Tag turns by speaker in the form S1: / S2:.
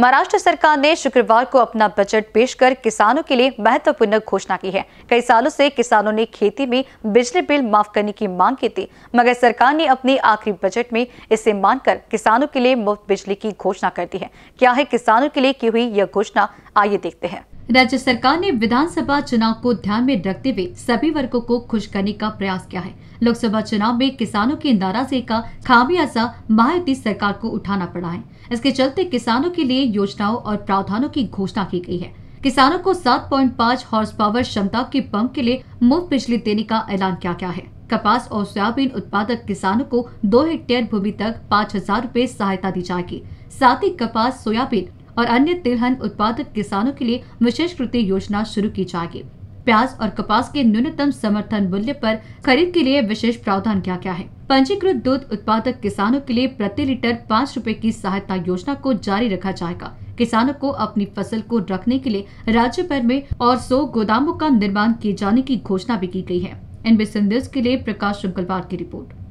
S1: महाराष्ट्र सरकार ने शुक्रवार को अपना बजट पेश कर किसानों के लिए महत्वपूर्ण घोषणा की है कई सालों से किसानों ने खेती में बिजली बिल माफ करने की मांग की थी मगर सरकार ने अपने आखिरी बजट में इसे मानकर किसानों के लिए मुफ्त बिजली की घोषणा कर दी है क्या है किसानों के लिए की हुई यह घोषणा आइए देखते हैं राज्य सरकार ने विधानसभा चुनाव को ध्यान में रखते हुए सभी वर्गों को खुश करने का प्रयास किया है लोकसभा चुनाव में किसानों की नाराजगी का खामियाजा महायुति सरकार को उठाना पड़ा है इसके चलते किसानों के लिए योजनाओं और प्रावधानों की घोषणा की गई है किसानों को 7.5 हॉर्स पावर क्षमता के पंप के लिए मुफ्त बिजली देने का ऐलान किया गया है कपास और सोयाबीन उत्पादक किसानों को दो हेक्टेयर भूमि तक पाँच हजार रूपए सहायता दी जाएगी साथ ही कपास सोयाबीन और अन्य तिलहन उत्पादक किसानों के लिए विशेष कृति योजना शुरू की जाएगी प्याज और कपास के न्यूनतम समर्थन मूल्य पर खरीद के लिए विशेष प्रावधान किया गया है पंजीकृत दूध उत्पादक किसानों के लिए प्रति लीटर पाँच रूपए की सहायता योजना को जारी रखा जाएगा किसानों को अपनी फसल को रखने के लिए राज्य भर में और सौ गोदामों का निर्माण किए जाने की घोषणा भी की गयी है एनबीसी न्यूज के लिए प्रकाश शुक्लवार की रिपोर्ट